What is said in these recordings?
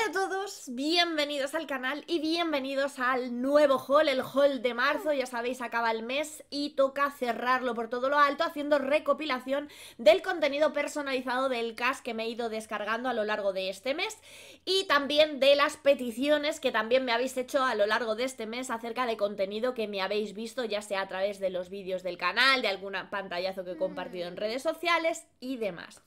Hola a todos, bienvenidos al canal y bienvenidos al nuevo haul, el haul de marzo, ya sabéis acaba el mes y toca cerrarlo por todo lo alto haciendo recopilación del contenido personalizado del cast que me he ido descargando a lo largo de este mes y también de las peticiones que también me habéis hecho a lo largo de este mes acerca de contenido que me habéis visto ya sea a través de los vídeos del canal, de algún pantallazo que he compartido en mm. redes sociales y demás.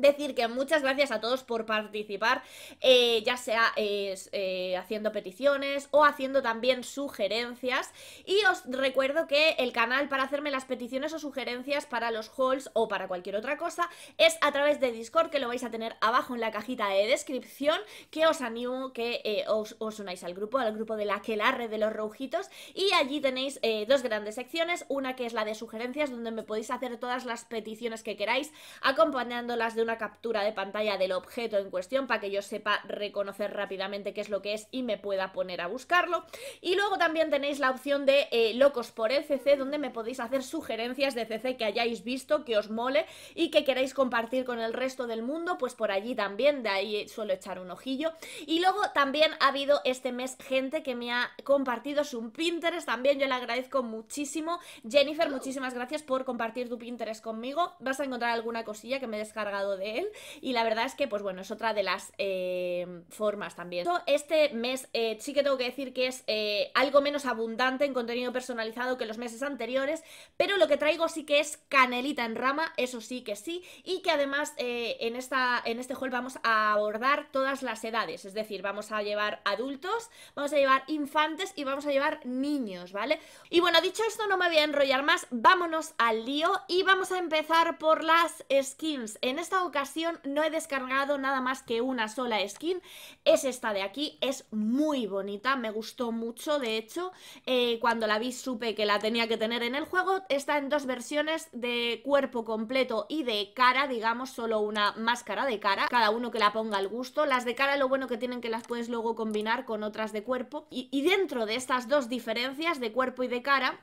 Decir que muchas gracias a todos por participar, eh, ya sea eh, haciendo peticiones o haciendo también sugerencias. Y os recuerdo que el canal para hacerme las peticiones o sugerencias para los hauls o para cualquier otra cosa es a través de Discord, que lo vais a tener abajo en la cajita de descripción, que os animo que eh, os, os, unáis al grupo, al grupo de la que red de los Rojitos. Y allí tenéis dos grandes secciones, una que es la de sugerencias, donde me podéis hacer todas las peticiones que queráis, acompañándolas de una captura de pantalla del objeto en cuestión para que yo sepa reconocer rápidamente qué es lo que es y me pueda poner a buscarlo. Y luego también tenéis la opción de eh, locos por el CC, donde me podéis hacer sugerencias de CC que hayáis visto, que os mole y que queráis compartir con el resto del mundo, pues por allí también, de ahí suelo echar un ojillo. Y luego también ha habido este mes gente que me ha compartido su Pinterest, también yo le agradezco muchísimo. Jennifer, muchísimas gracias por compartir tu Pinterest conmigo. Vas a encontrar alguna cosilla que me he descargado de él y la verdad es que, pues bueno, es otra de las eh, formas también. Este mes eh, sí que tengo que decir que es eh, algo menos abundante en contenido personalizado que los meses anteriores, pero lo que traigo sí que es canelita en rama, eso sí que sí, y que además en, esta, en este haul vamos a abordar todas las edades, es decir, vamos a llevar adultos, vamos a llevar infantes y vamos a llevar niños, ¿vale? Y bueno, dicho esto, no me voy a enrollar más, vámonos al lío y vamos a empezar por las skins. En esta ocasión no he descargado nada más que una sola skin, es esta de aquí, es muy bonita, me gustó mucho, de hecho, eh, cuando la vi supe que la tenía que tener en el juego, está en dos versiones de cuerpo completo y de cara, digamos, solo una máscara de cara, cada uno que la ponga al gusto, las de cara lo bueno que tienen que las puedes luego combinar con otras de cuerpo, y dentro de estas dos diferencias de cuerpo y de cara,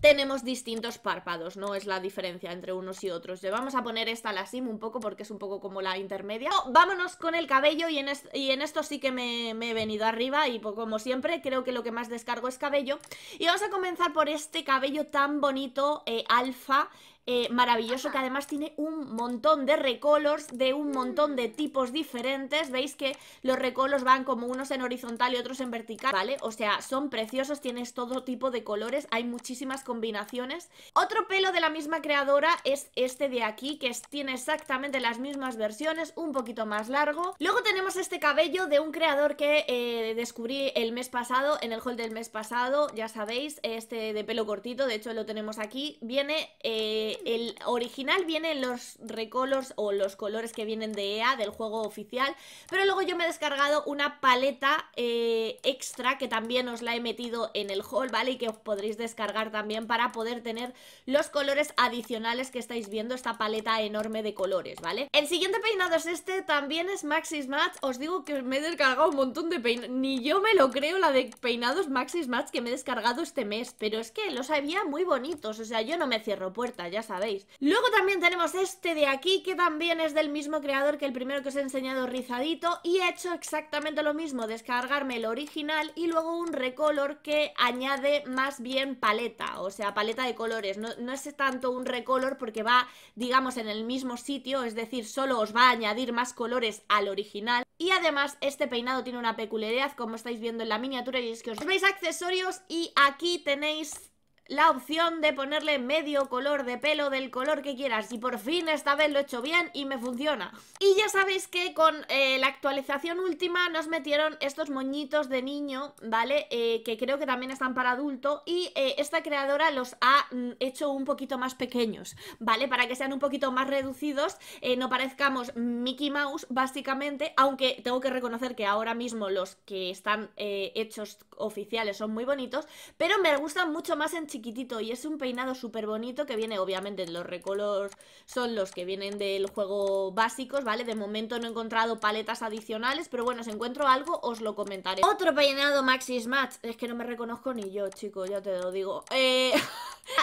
tenemos distintos párpados, ¿no? Es la diferencia entre unos y otros. Le vamos a poner esta la sim un poco porque es un poco como la intermedia. Oh, vámonos con el cabello y en, y en esto sí que me, he venido arriba y como siempre creo que lo que más descargo es cabello. Y vamos a comenzar por este cabello tan bonito, eh, alfa, eh, maravilloso que además tiene un montón de recolors de un montón de mm. tipos diferentes. Veis que los recolors van como unos en horizontal y otros en vertical, ¿vale? O sea, son preciosos, tienes todo tipo de colores, hay muchísimas combinaciones. Otro pelo de la misma creadora es este de aquí, que tiene exactamente las mismas versiones, un poquito más largo. Luego tenemos este cabello de un creador que eh, descubrí el mes pasado, en el haul del mes pasado, ya sabéis, este de pelo cortito, de hecho lo tenemos aquí, viene... Eh, el original viene en los recolors o los colores que vienen de EA, del juego oficial. Pero luego yo me he descargado una paleta eh, extra que también os la he metido en el haul, ¿vale? Y que os podréis descargar también para poder tener los colores adicionales que estáis viendo, esta paleta enorme de colores, ¿vale? El siguiente peinado es este, también es Maxis Match. Os digo que me he descargado un montón de peinados. Ni yo me lo creo la de peinados Maxis Match que me he descargado este mes, pero es que los había muy bonitos. O sea, yo no me cierro puerta, ya sabéis. Luego también tenemos este de aquí, que también es del mismo creador que el primero que os he enseñado rizadito, y he hecho exactamente lo mismo, descargarme el original y luego un recolor que añade más bien paleta, o sea, paleta de colores. No, no es tanto un recolor porque va, digamos, en el mismo sitio, es decir, solo os va a añadir más colores al original. Y además este peinado tiene una peculiaridad, como estáis viendo en la miniatura, y es que os veis accesorios y aquí tenéis la opción de ponerle medio color de pelo del color que quieras y por fin esta vez lo he hecho bien y me funciona. Y ya sabéis que con eh, la actualización última nos metieron estos moñitos de niño, ¿vale? Eh, que creo que también están para adulto y eh, esta creadora los ha mm, hecho un poquito más pequeños, ¿vale? Para que sean un poquito más reducidos, no parezcamos Mickey Mouse básicamente, aunque tengo que reconocer que ahora mismo los que están hechos oficiales son muy bonitos, pero me gustan mucho más en chiquitito y es un peinado súper bonito que viene obviamente los recolors son los que vienen del juego básicos, ¿vale? De momento no he encontrado paletas adicionales, pero bueno, si encuentro algo os lo comentaré. Otro peinado Maxi Smash, es que no me reconozco ni yo, chico, ya te lo digo. Eh...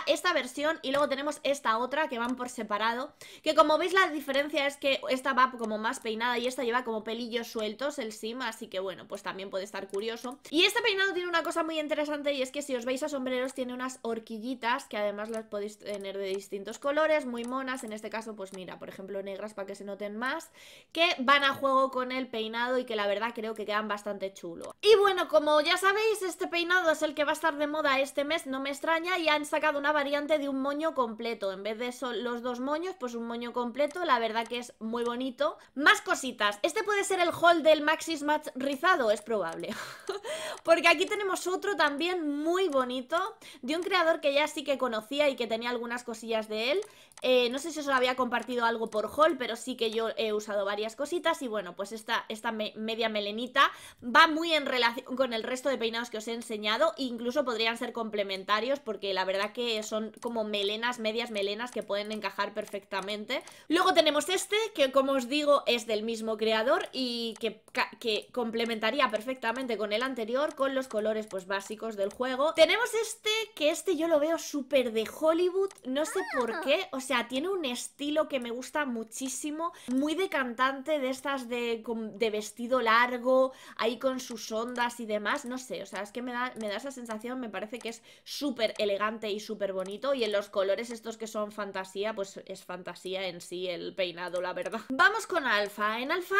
esta versión y luego tenemos esta otra que van por separado, que como veis la diferencia es que esta va como más peinada y esta lleva como pelillos sueltos el sim, así que bueno, pues también puede estar curioso. Y este peinado tiene una cosa muy interesante y es que si os veis a sombreros tiene unas horquillitas que además las podéis tener de distintos colores, muy monas, en este caso pues mira, por ejemplo negras para que se noten más, que van a juego con el peinado y que la verdad creo que quedan bastante chulo. Y bueno, como ya sabéis, este peinado es el que va a estar de moda este mes, no me extraña, y han sacado una variante de un moño completo. En vez de los dos moños, pues un moño completo. La verdad que es muy bonito. Más cositas. Este puede ser el haul del Maxis Match rizado, es probable. Porque aquí tenemos otro también muy bonito. De un creador que ya sí que conocía y que tenía algunas cosillas de él. Eh, no sé si os había compartido algo por haul, pero sí que yo he usado varias cositas. Y bueno, pues esta, esta media melenita va muy en relación con el resto de peinados que os he enseñado. Incluso podrían ser complementarios porque la verdad que eh, son como melenas, medias melenas que pueden encajar perfectamente. Luego tenemos este, que como os digo es del mismo creador y que, que complementaría perfectamente con el anterior, con los colores pues básicos del juego. Tenemos este, que este yo lo veo súper de Hollywood, no sé ah. por qué, o sea, tiene un estilo que me gusta muchísimo, muy de cantante, de estas de, vestido largo, ahí con sus ondas y demás, no sé, o sea, es que me da, me da esa sensación, me parece que es súper elegante y súper bonito y en los colores estos que son fantasía, pues es fantasía en sí el peinado, la verdad. Vamos con Alfa. En Alfa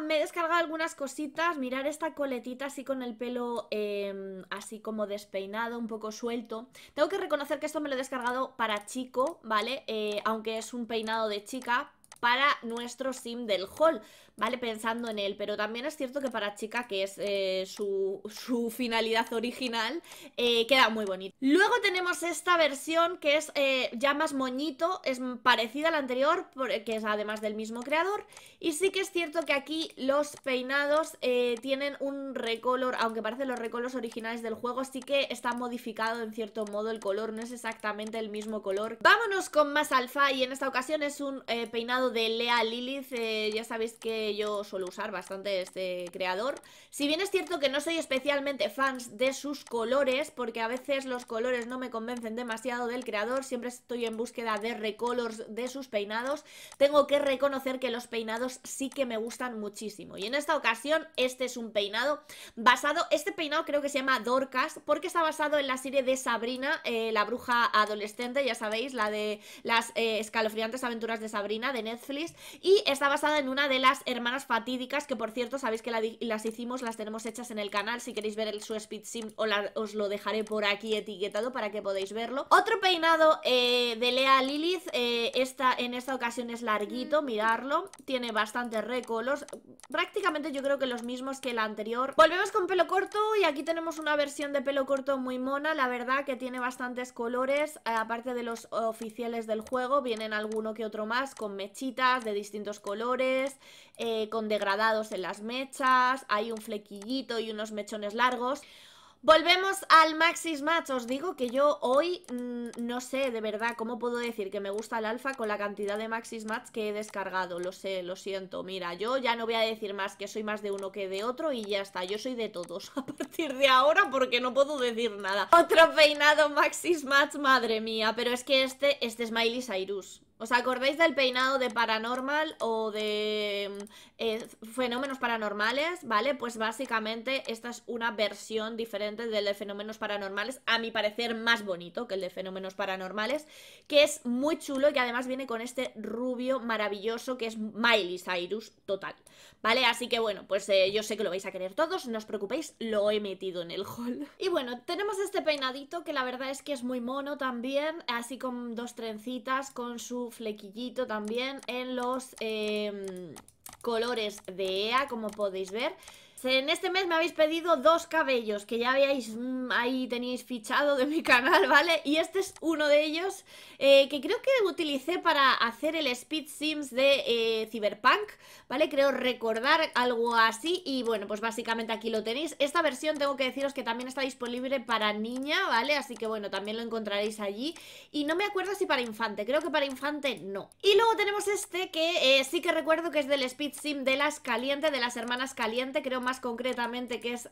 me he descargado algunas cositas. Mirar esta coletita así con el pelo em, así como despeinado, un poco suelto. Tengo que reconocer que esto me lo he descargado para chico, ¿vale? Eh, aunque es un peinado de chica, para nuestro sim del hall ¿vale? Pensando en él, pero también es cierto que para chica, que es eh, su, finalidad original, eh, queda muy bonito. Luego tenemos esta versión que es eh, ya más moñito, es parecida a la anterior, que es además del mismo creador, y sí que es cierto que aquí los peinados tienen un recolor, aunque parecen los recolores originales del juego, sí que está modificado en cierto modo el color, no es exactamente el mismo color. Vámonos con más alfa y en esta ocasión es un peinado de Lea Lilith, ya sabéis que yo suelo usar bastante este creador. Si bien es cierto que no soy especialmente fans de sus colores, porque a veces los colores no me convencen demasiado del creador, siempre estoy en búsqueda de recolors de sus peinados, tengo que reconocer que los peinados sí que me gustan muchísimo. Y en esta ocasión, este es un peinado basado, este peinado creo que se llama Dorcas, porque está basado en la serie de Sabrina, eh, la bruja adolescente, ya sabéis, la de las eh, escalofriantes aventuras de Sabrina de Netflix, y está basada en una de las hermanas fatídicas, que por cierto, sabéis que las hicimos, las tenemos hechas en el canal, si queréis ver el, su speed sim os lo dejaré por aquí etiquetado para que podáis verlo. Otro peinado eh, de Lea Lilith, eh, esta, en esta ocasión es larguito, mm. mirarlo, tiene bastantes recolos, prácticamente yo creo que los mismos que el anterior. Volvemos con pelo corto y aquí tenemos una versión de pelo corto muy mona, la verdad que tiene bastantes colores, eh, aparte de los oficiales del juego, vienen alguno que otro más con mechitas de distintos colores, eh, con degradados en las mechas, hay un flequillito y unos mechones largos. Volvemos al Maxis Match, os digo que yo hoy mm, no sé de verdad cómo puedo decir que me gusta el alfa con la cantidad de Maxis Match que he descargado, lo sé, lo siento, mira, yo ya no voy a decir más que soy más de uno que de otro y ya está, yo soy de todos a partir de ahora porque no puedo decir nada. Otro peinado Maxis Match, madre mía, pero es que este, este es Miley Cyrus, ¿Os acordáis del peinado de paranormal o de mm, eh, fenómenos paranormales? ¿Vale? Pues básicamente esta es una versión diferente del de fenómenos paranormales, a mi parecer más bonito que el de fenómenos paranormales, que es muy chulo y que además viene con este rubio maravilloso que es Miley Cyrus total. ¿Vale? Así que bueno, pues eh, yo sé que lo vais a querer todos, no os preocupéis, lo he metido en el haul. Y bueno, tenemos este peinadito que la verdad es que es muy mono también, así con dos trencitas, con su flequillito también en los em, colores de EA, como podéis ver en este mes me habéis pedido dos cabellos que ya habíais mm, ahí tenéis fichado de mi canal, ¿vale? Y este es uno de ellos eh, que creo que utilicé para hacer el speed sims de eh, Cyberpunk, ¿vale? Creo recordar algo así y bueno, pues básicamente aquí lo tenéis. Esta versión tengo que deciros que también está disponible para niña, ¿vale? Así que bueno, también lo encontraréis allí. Y no me acuerdo si para infante, creo que para infante no. Y luego tenemos este que eh, sí que recuerdo que es del speed sim de las caliente, de las hermanas caliente, creo más concretamente, que es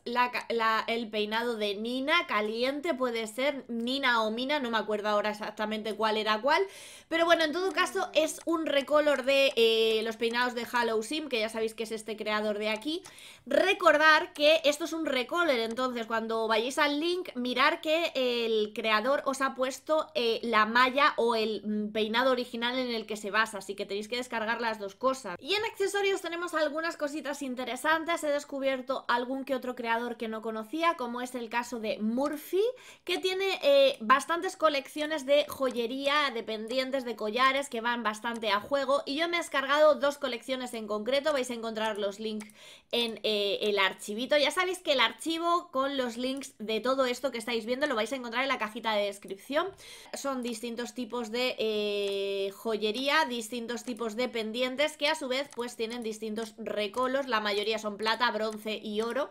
el peinado de Nina, caliente puede ser, Nina o Mina, no me acuerdo ahora exactamente cuál era cuál, pero bueno, en todo caso es un recolor de eh, los peinados de Halo Sim, que ya sabéis que es este creador de aquí. Recordar que esto es un recolor, entonces cuando vayáis al link, mirar que el creador os ha puesto eh, la malla o el mm, peinado original en el que se basa, así que tenéis que descargar las dos cosas. Y en accesorios tenemos algunas cositas interesantes, he descubierto algún que otro creador que no conocía, como es el caso de Murphy, que tiene eh, bastantes colecciones de joyería, de pendientes, de collares, que van bastante a juego. Y yo me he descargado dos colecciones en concreto, vais a encontrar los links en eh, el archivito. Ya sabéis que el archivo con los links de todo esto que estáis viendo lo vais a encontrar en la cajita de descripción. Son distintos tipos de eh, joyería, distintos tipos de pendientes, que a su vez pues tienen distintos recolos, la mayoría son plata, bronce, y oro,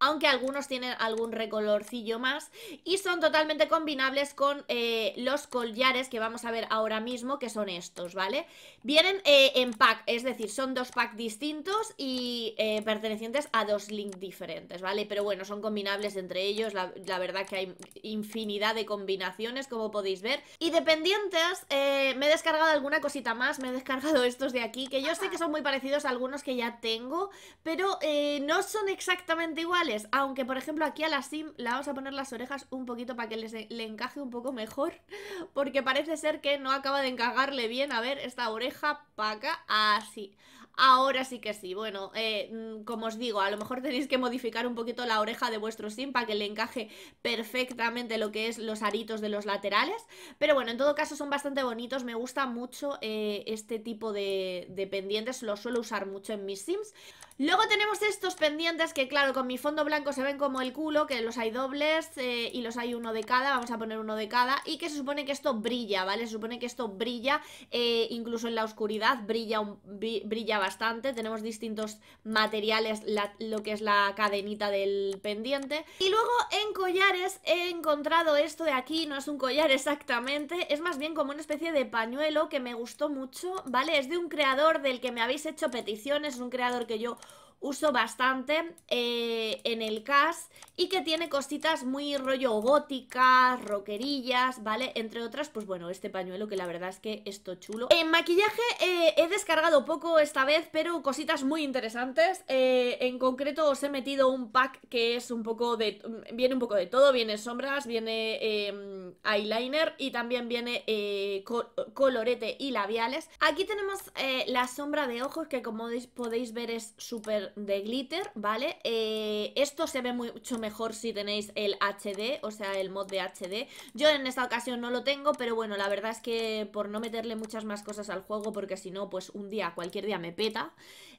aunque algunos tienen algún recolorcillo más y son totalmente combinables con eh, los collares que vamos a ver ahora mismo, que son estos, ¿vale? Vienen eh, en pack, es decir, son dos packs distintos y eh, pertenecientes a dos links diferentes, ¿vale? Pero bueno, son combinables entre ellos, la, la, verdad que hay infinidad de combinaciones, como podéis ver. Y dependientes, me he descargado alguna cosita más, me he descargado estos de aquí, que yo sé que son muy parecidos a algunos que ya tengo, pero no son exactamente iguales. Aunque, por ejemplo, aquí a la Sim la vamos a poner las orejas un poquito para que les, e-, le encaje un poco mejor. Porque parece ser que no acaba de encajarle bien. A ver, esta oreja para acá. Así. Ahora sí que sí. Bueno, eh, mm, como os digo, a lo mejor tenéis que modificar un poquito la oreja de vuestro sim para que le encaje perfectamente lo que es los aritos de los laterales. Pero bueno, en todo caso son bastante bonitos. Me gusta mucho eh, este tipo de, de pendientes. Los suelo usar mucho en mis sims. Luego tenemos estos pendientes que, claro, con mi fondo blanco se ven como el culo, que los hay dobles eh, y los hay uno de cada, vamos a poner uno de cada, y que se supone que esto brilla, ¿vale? Se supone que esto brilla, eh, incluso en la oscuridad, brilla, brilla bastante, tenemos distintos materiales, lo que es la cadenita del pendiente. Y luego en collares he encontrado esto de aquí, no es un collar exactamente, es más bien como una especie de pañuelo que me gustó mucho, ¿vale? Es de un creador del que me habéis hecho peticiones, es un creador que yo uso bastante eh, en el CAS y que tiene cositas muy rollo góticas, roquerillas, ¿vale? Entre otras, pues bueno, este pañuelo que la verdad es que esto chulo. En maquillaje eh, he descargado poco esta vez, pero cositas muy interesantes. Eh, en concreto os he metido un pack que es un poco de... Mm, viene un poco de todo, viene sombras, viene em, eyeliner y también viene colorete y labiales. Aquí tenemos la sombra de ojos que como podéis ver es súper de glitter, ¿vale? Eh, esto se ve mucho mejor si tenéis el HD, o sea, el mod de HD. Yo en esta ocasión no lo tengo, pero bueno, la verdad es que por no meterle muchas más cosas al juego, porque si no, pues un día, cualquier día me peta,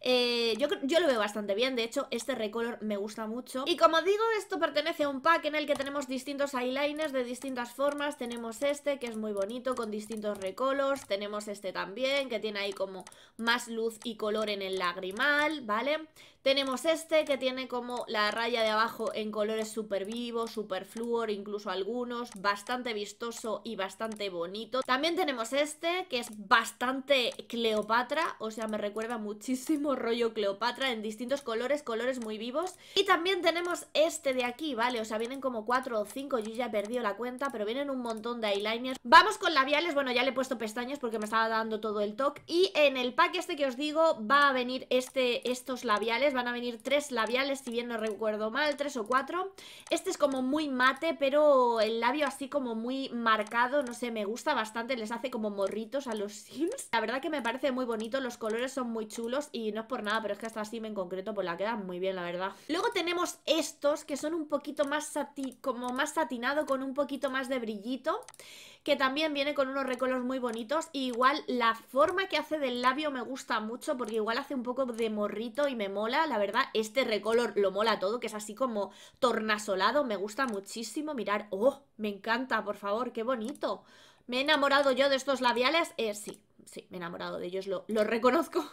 eh, yo, lo veo bastante bien, de hecho, este recolor me gusta mucho. Y como digo, esto pertenece a un pack en el que tenemos distintos eyeliners de distintas formas. Tenemos este, que es muy bonito, con distintos recolos. Tenemos este también, que tiene ahí como más luz y color en el lagrimal, ¿vale? Tenemos este que tiene como la raya de abajo en colores súper vivos, súper flúor, incluso algunos, bastante vistoso y bastante bonito. También tenemos este que es bastante Cleopatra, o sea, me recuerda muchísimo rollo Cleopatra en distintos colores, colores muy vivos. Y también tenemos este de aquí, ¿vale? O sea, vienen como 4 o 5, yo ya he perdido la cuenta, pero vienen un montón de eyeliners. Vamos con labiales, bueno, ya le he puesto pestañas porque me estaba dando todo el toque. Y en el pack este que os digo va a venir este, estos labiales van a venir tres labiales, si bien no recuerdo mal, tres o cuatro. Este es como muy mate, pero el labio así como muy marcado, no sé, me gusta bastante, les hace como morritos a los Sims. La verdad que me parece muy bonito, los colores son muy chulos y no es por nada, pero es que esta Sim en concreto pues la queda muy bien, la verdad. Luego tenemos estos que son un poquito más como más satinado, con un poquito más de brillito que también viene con unos recolores muy bonitos. Y igual la forma que hace del labio me gusta mucho porque igual hace un poco de morrito y me mola. La verdad, este recolor lo mola todo, que es así como tornasolado. Me gusta muchísimo. Mirar, oh, me encanta, por favor, qué bonito. ¿Me he enamorado yo de estos labiales? Eh, sí, sí, me he enamorado de ellos, lo, lo reconozco.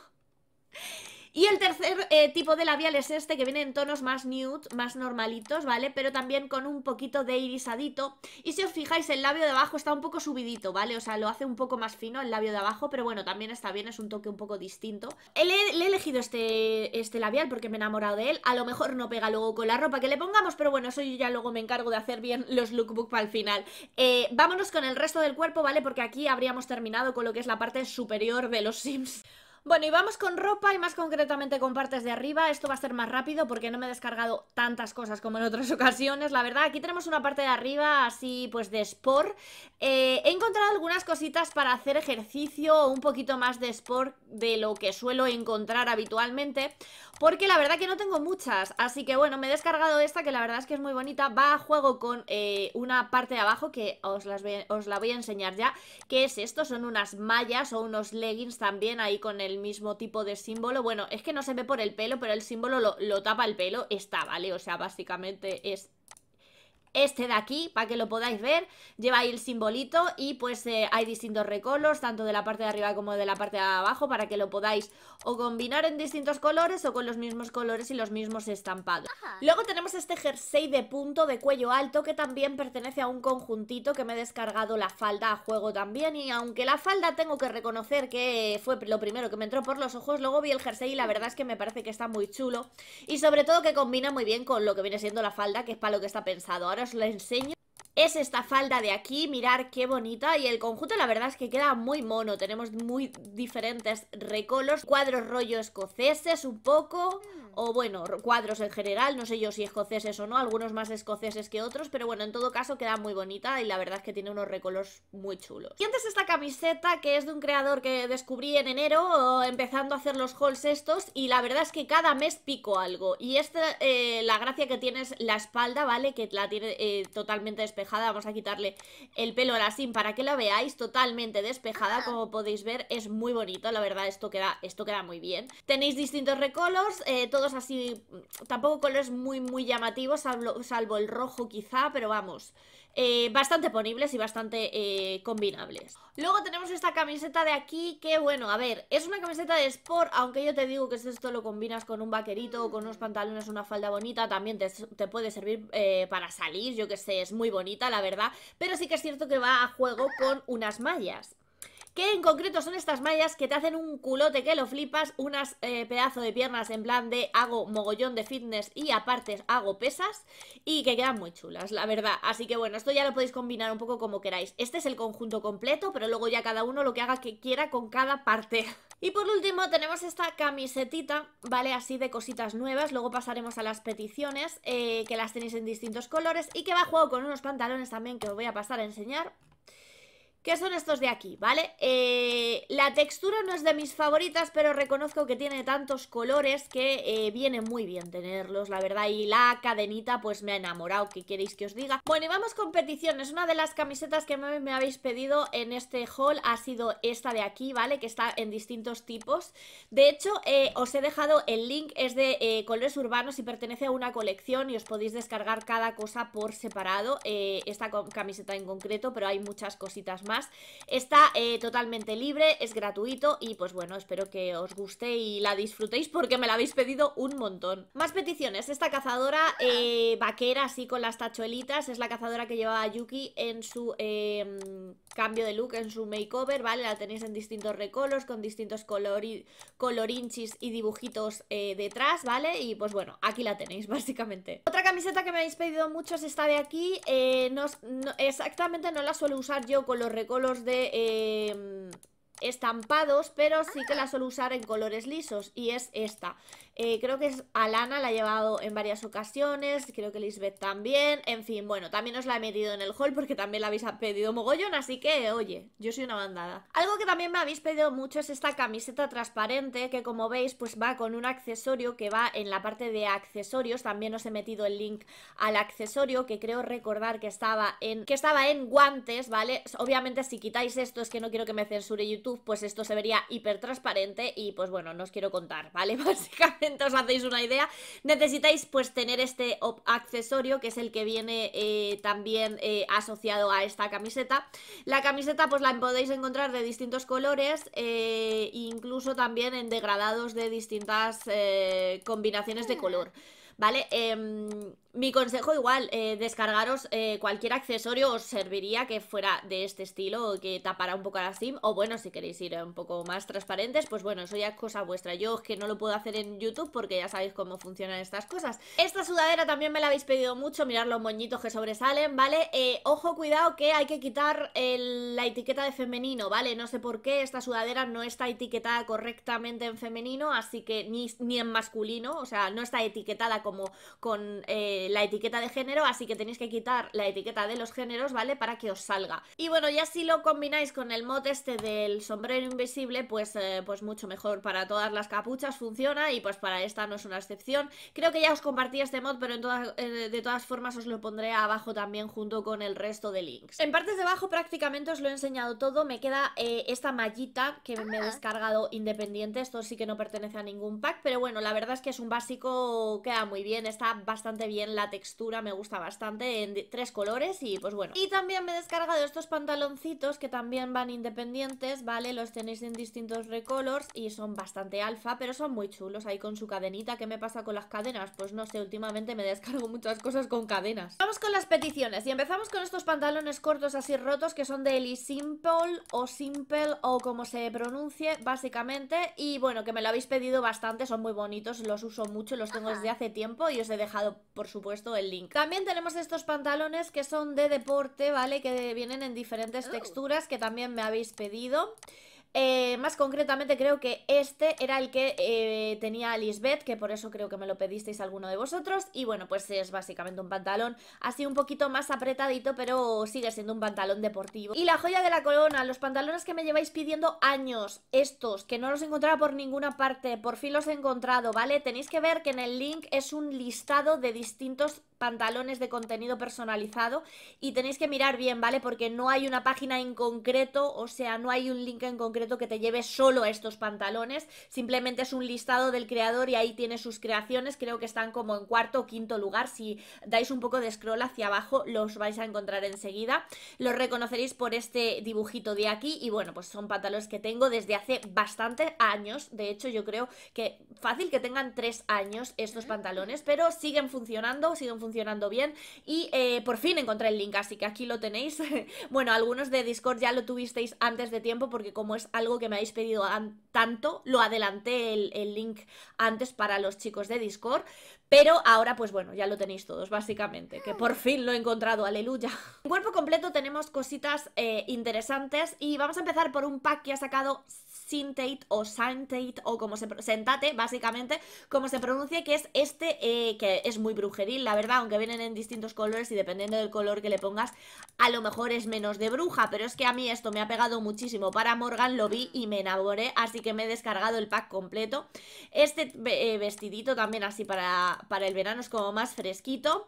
Y el tercer eh, tipo de labial es este, que viene en tonos más nude, más normalitos, ¿vale? Pero también con un poquito de irisadito. Y si os fijáis, el labio de abajo está un poco subidito, ¿vale? O sea, lo hace un poco más fino el labio de abajo, pero bueno, también está bien, es un toque un poco distinto. Eh, le, he elegido este, este labial porque me he enamorado de él. A lo mejor no pega luego con la ropa que le pongamos, pero bueno, eso yo ya luego me encargo de hacer bien los lookbook para el final. Eh, vámonos con el resto del cuerpo, ¿vale? Porque aquí habríamos terminado con lo que es la parte superior de los Sims. Bueno, y vamos con ropa y más concretamente con partes de arriba. Esto va a ser más rápido porque no me he descargado tantas cosas como en otras ocasiones, la verdad. Aquí tenemos una parte de arriba así pues de sport. Eh, he encontrado algunas cositas para hacer ejercicio o un poquito más de sport de lo que suelo encontrar habitualmente porque la verdad que no tengo muchas. Así que bueno, me he descargado esta que la verdad es que es muy bonita. Va a juego con eh, una parte de abajo que os, las os la voy a enseñar ya. ¿Qué es esto? Son unas mallas o unos leggings también ahí con el mismo tipo de símbolo. Bueno, es que no se ve por el pelo, pero el símbolo lo, lo tapa el pelo. Está, ¿vale? O sea, básicamente es este de aquí, para que lo podáis ver, lleva ahí el simbolito y pues eh, hay distintos recolos, tanto de la parte de arriba como de la parte de abajo, para que lo podáis o combinar en distintos colores o con los mismos colores y los mismos estampados. Luego tenemos este jersey de punto de cuello alto que también pertenece a un conjuntito que me he descargado la falda a juego también y aunque la falda tengo que reconocer que fue lo primero que me entró por los ojos, luego vi el jersey y la verdad es que me parece que está muy chulo y sobre todo que combina muy bien con lo que viene siendo la falda, que es para lo que está pensado. Ahora os la enseño es esta falda de aquí, mirar qué bonita y el conjunto la verdad es que queda muy mono, tenemos muy diferentes recolos, cuadros rollo escoceses un poco, o bueno, cuadros en general, no sé yo si escoceses o no, algunos más escoceses que otros, pero bueno, en todo caso queda muy bonita y la verdad es que tiene unos recolores muy chulos. Y antes esta camiseta que es de un creador que descubrí en enero, empezando a hacer los hauls estos, y la verdad es que cada mes pico algo, y esta, eh, la gracia que tiene es la espalda, ¿vale? Que la tiene eh, totalmente despejada, vamos a quitarle el pelo a la sim para que la veáis, totalmente despejada, como podéis ver, es muy bonito, la verdad, esto queda, esto queda muy bien. Tenéis distintos recolos, eh, todo así, tampoco colores muy, muy llamativos, salvo, el rojo quizá, pero vamos, eh, bastante ponibles y bastante eh, combinables. Luego tenemos esta camiseta de aquí, que bueno, a ver, es una camiseta de sport, aunque yo te digo que si esto lo combinas con un vaquerito o con unos pantalones, una falda bonita, también te, puede servir eh, para salir, yo que sé, es muy bonita, la verdad, pero sí que es cierto que va a juego con unas mallas que en concreto son estas mallas que te hacen un culote que lo flipas, unas eh, pedazo de piernas en plan de hago mogollón de fitness y aparte hago pesas y que quedan muy chulas, la verdad. Así que bueno, esto ya lo podéis combinar un poco como queráis. Este es el conjunto completo, pero luego ya cada uno lo que haga que quiera con cada parte. Y por último tenemos esta camisetita, ¿vale? Así de cositas nuevas, luego pasaremos a las peticiones, eh, que las tenéis en distintos colores y que va juego con unos pantalones también que os voy a pasar a enseñar. Qué son estos de aquí, ¿vale? Eh, la textura no es de mis favoritas, pero reconozco que tiene tantos colores que eh, viene muy bien tenerlos, la verdad, y la cadenita pues me ha enamorado, ¿qué queréis que os diga? Bueno, y vamos con peticiones, una de las camisetas que me, habéis pedido en este haul ha sido esta de aquí, ¿vale? Que está en distintos tipos, de hecho, eh, os he dejado el link, es de colores urbanos y pertenece a una colección y os podéis descargar cada cosa por separado, esta camiseta en concreto, pero hay muchas cositas más Está eh, totalmente libre, es gratuito y pues bueno, espero que os guste y la disfrutéis porque me la habéis pedido un montón. Más peticiones, esta cazadora eh, vaquera así con las tachuelitas, es la cazadora que llevaba Yuki en su em, cambio de look, en su makeover, ¿vale? La tenéis en distintos recolos, con distintos colorinchis y dibujitos eh, detrás, ¿vale? Y pues bueno, aquí la tenéis básicamente. Otra camiseta que me habéis pedido mucho es esta de aquí, exactamente no la suelo usar yo con los colores de em, estampados, pero sí que la ah. suelo usar en colores lisos y es esta. Eh, creo que es Alana, la ha llevado en varias ocasiones, creo que Lisbeth también, en fin, bueno, también os la he metido en el hall porque también la habéis pedido mogollón, así que, oye, yo soy una bandada. Algo que también me habéis pedido mucho es esta camiseta transparente que como veis pues va con un accesorio que va en la parte de accesorios, también os he metido el link al accesorio que creo recordar que estaba en, que estaba en guantes, ¿vale? Obviamente si quitáis esto es que no quiero que me censure YouTube, pues esto se vería hiper transparente y pues bueno, no os quiero contar, ¿vale? Básicamente os hacéis una idea. Necesitáis pues tener este accesorio que es el que viene eh, también eh, asociado a esta camiseta. La camiseta pues la podéis encontrar de distintos colores, eh, incluso también en degradados de distintas combinaciones de color. ¿vale? Em, mi consejo igual, eh, descargaros eh, cualquier accesorio os serviría que fuera de este estilo, o que tapara un poco la SIM, o bueno, si queréis ir un poco más transparentes, pues bueno, eso ya es cosa vuestra. Yo es que no lo puedo hacer en YouTube porque ya sabéis cómo funcionan estas cosas. Esta sudadera también me la habéis pedido mucho, mirad los moñitos que sobresalen, ¿vale? Eh, ojo, cuidado que hay que quitar la etiqueta de femenino, ¿vale? No sé por qué esta sudadera no está etiquetada correctamente en femenino, así que ni, ni en masculino, o sea, no está etiquetada como como con eh, la etiqueta de género, así que tenéis que quitar la etiqueta de los géneros, ¿vale? Para que os salga. Y bueno, ya si lo combináis con el mod este del sombrero invisible, pues, eh, pues mucho mejor para todas las capuchas funciona y pues para esta no es una excepción. Creo que ya os compartí este mod, pero eh, de todas formas os lo pondré abajo también junto con el resto de links. En partes de abajo prácticamente os lo he enseñado todo, me queda esta mallita que me he ah. descargado independiente, esto sí que no pertenece a ningún pack, pero bueno, la verdad es que es un básico que da muy bien, está bastante bien la textura, me gusta bastante, en tres colores y pues bueno. Y también me he descargado estos pantaloncitos que también van independientes, ¿vale? Los tenéis en distintos recolors y son bastante alfa, pero son muy chulos ahí con su cadenita. ¿Qué me pasa con las cadenas? Pues no sé, últimamente me descargo muchas cosas con cadenas. Vamos con las peticiones y empezamos con estos pantalones cortos así rotos que son de Eli Simple o Simple o como se pronuncie básicamente y bueno, que me lo habéis pedido bastante, son muy bonitos, los uso mucho, los tengo desde hace tiempo y os he dejado, por supuesto, el link. También tenemos estos pantalones que son de deporte, ¿vale? Que vienen en diferentes oh. texturas que también me habéis pedido. Eh, más concretamente creo que este era el que eh, tenía Lisbeth, que por eso creo que me lo pedisteis alguno de vosotros. Y bueno, pues es básicamente un pantalón así un poquito más apretadito, pero sigue siendo un pantalón deportivo. Y la joya de la corona, los pantalones que me lleváis pidiendo años, estos, que no los encontraba por ninguna parte, por fin los he encontrado, ¿vale? Tenéis que ver que en el link es un listado de distintos pantalones de contenido personalizado y tenéis que mirar bien, ¿vale? Porque no hay una página en concreto, o sea, no hay un link en concreto que te lleve solo a estos pantalones, simplemente es un listado del creador y ahí tiene sus creaciones, creo que están como en cuarto o quinto lugar, si dais un poco de scroll hacia abajo los vais a encontrar enseguida, los reconoceréis por este dibujito de aquí y bueno, pues son pantalones que tengo desde hace bastantes años, de hecho yo creo que fácil que tengan tres años estos pantalones, pero siguen funcionando, siguen funcionando bien. Y eh, por fin encontré el link, así que aquí lo tenéis. bueno, algunos de Discord ya lo tuvisteis antes de tiempo porque como es algo que me habéis pedido tanto, lo adelanté el, link antes para los chicos de Discord. Pero ahora, pues bueno, ya lo tenéis todos, básicamente. Que por fin lo he encontrado, aleluya. En cuerpo completo tenemos cositas eh, interesantes y vamos a empezar por un pack que ha sacado Sintate o Santate o como se sentate, básicamente, como se pronuncia, que es este, eh, que es muy brujeril, la verdad, aunque vienen en distintos colores y dependiendo del color que le pongas, a lo mejor es menos de bruja, pero es que a mí esto me ha pegado muchísimo para Morgan, lo vi y me enamoré, así que me he descargado el pack completo. Este eh, vestidito también así para, para el verano es como más fresquito,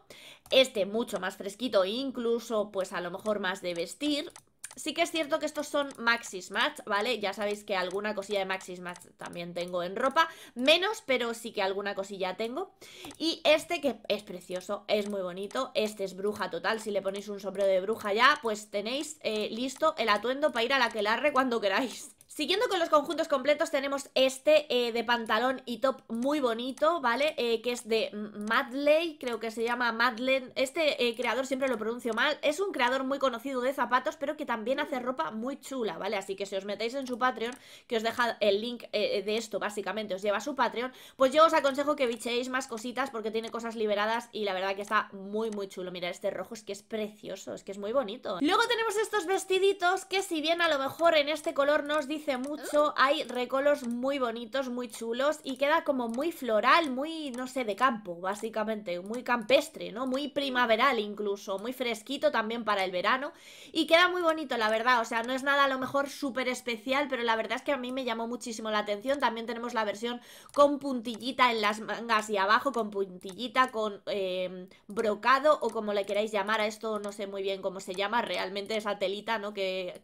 este mucho más fresquito, incluso pues a lo mejor más de vestir, Sí que es cierto que estos son Maxis Match, ¿vale? Ya sabéis que alguna cosilla de Maxis Match también tengo en ropa, menos, pero sí que alguna cosilla tengo. Y este que es precioso, es muy bonito, este es bruja total, si le ponéis un sombrero de bruja ya, pues tenéis eh, listo el atuendo para ir a la que cuando queráis. Siguiendo con los conjuntos completos tenemos este eh, de pantalón y top muy bonito, ¿vale? Eh, que es de Madley, creo que se llama Madley Este eh, creador siempre lo pronuncio mal. Es un creador muy conocido de zapatos, pero que también hace ropa muy chula, ¿vale? Así que si os metéis en su Patreon, que os deja el link de esto, básicamente, os lleva a su Patreon, pues yo os aconsejo que bicheéis más cositas porque tiene cosas liberadas y la verdad que está muy, muy chulo. Mira, este rojo es que es precioso, es que es muy bonito. Luego tenemos estos vestiditos que si bien a lo mejor en este color nos no Hice mucho, hay recolos muy bonitos, muy chulos y queda como muy floral, muy, no sé, de campo, básicamente, muy campestre, ¿no? Muy primaveral incluso, muy fresquito también para el verano y queda muy bonito, la verdad, o sea, no es nada a lo mejor súper especial, pero la verdad es que a mí me llamó muchísimo la atención, también tenemos la versión con puntillita en las mangas y abajo, con puntillita, con eh, brocado o como le queráis llamar a esto, no sé muy bien cómo se llama, realmente esa telita, ¿no? que